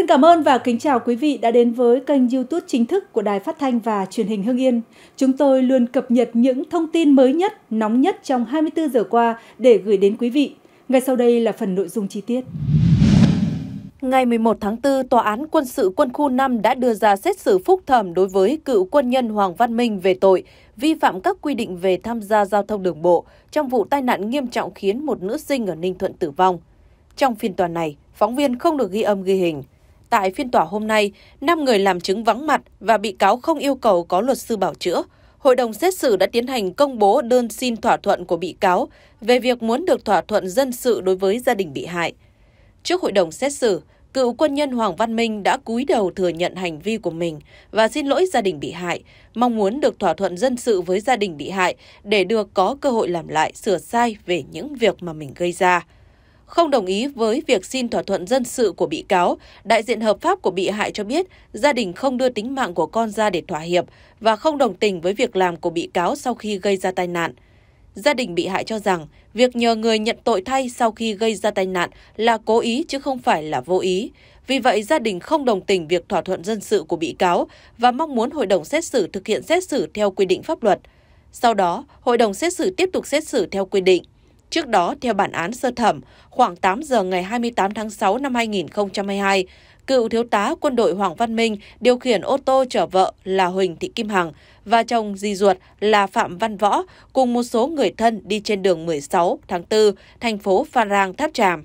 Xin cảm ơn và kính chào quý vị đã đến với kênh YouTube chính thức của Đài Phát thanh và Truyền hình Hưng Yên. Chúng tôi luôn cập nhật những thông tin mới nhất, nóng nhất trong 24 giờ qua để gửi đến quý vị. Ngay sau đây là phần nội dung chi tiết. Ngày 11 tháng 4, Tòa án Quân sự Quân khu 5 đã đưa ra xét xử phúc thẩm đối với cựu quân nhân Hoàng Văn Minh về tội vi phạm các quy định về tham gia giao thông đường bộ trong vụ tai nạn nghiêm trọng khiến một nữ sinh ở Ninh Thuận tử vong. Trong phiên tòa này, phóng viên không được ghi âm ghi hình. Tại phiên tòa hôm nay, 5 người làm chứng vắng mặt và bị cáo không yêu cầu có luật sư bảo chữa. Hội đồng xét xử đã tiến hành công bố đơn xin thỏa thuận của bị cáo về việc muốn được thỏa thuận dân sự đối với gia đình bị hại. Trước hội đồng xét xử, cựu quân nhân Hoàng Văn Minh đã cúi đầu thừa nhận hành vi của mình và xin lỗi gia đình bị hại, mong muốn được thỏa thuận dân sự với gia đình bị hại để được có cơ hội làm lại sửa sai về những việc mà mình gây ra không đồng ý với việc xin thỏa thuận dân sự của bị cáo, đại diện hợp pháp của bị hại cho biết gia đình không đưa tính mạng của con ra để thỏa hiệp và không đồng tình với việc làm của bị cáo sau khi gây ra tai nạn. Gia đình bị hại cho rằng việc nhờ người nhận tội thay sau khi gây ra tai nạn là cố ý chứ không phải là vô ý. Vì vậy, gia đình không đồng tình việc thỏa thuận dân sự của bị cáo và mong muốn hội đồng xét xử thực hiện xét xử theo quy định pháp luật. Sau đó, hội đồng xét xử tiếp tục xét xử theo quy định. Trước đó, theo bản án sơ thẩm, khoảng 8 giờ ngày 28 tháng 6 năm 2022, cựu thiếu tá quân đội Hoàng Văn Minh điều khiển ô tô chở vợ là Huỳnh Thị Kim Hằng và chồng di ruột là Phạm Văn Võ cùng một số người thân đi trên đường 16 tháng 4, thành phố Phan Rang, Tháp Tràm.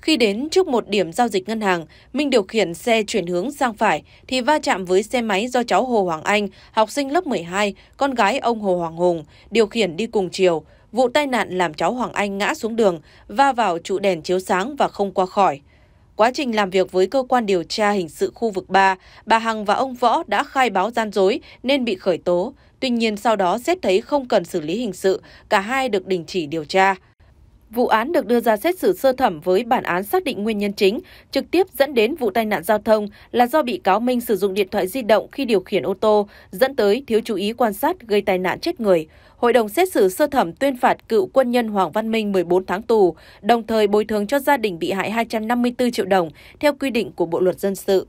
Khi đến trước một điểm giao dịch ngân hàng, Minh điều khiển xe chuyển hướng sang phải thì va chạm với xe máy do cháu Hồ Hoàng Anh, học sinh lớp 12, con gái ông Hồ Hoàng Hùng, điều khiển đi cùng chiều vụ tai nạn làm cháu Hoàng Anh ngã xuống đường, va vào trụ đèn chiếu sáng và không qua khỏi. Quá trình làm việc với cơ quan điều tra hình sự khu vực 3, bà Hằng và ông Võ đã khai báo gian dối nên bị khởi tố. Tuy nhiên sau đó xét thấy không cần xử lý hình sự, cả hai được đình chỉ điều tra. Vụ án được đưa ra xét xử sơ thẩm với bản án xác định nguyên nhân chính, trực tiếp dẫn đến vụ tai nạn giao thông là do bị cáo Minh sử dụng điện thoại di động khi điều khiển ô tô, dẫn tới thiếu chú ý quan sát gây tai nạn chết người. Hội đồng xét xử sơ thẩm tuyên phạt cựu quân nhân Hoàng Văn Minh 14 tháng tù, đồng thời bồi thường cho gia đình bị hại 254 triệu đồng theo quy định của Bộ luật dân sự.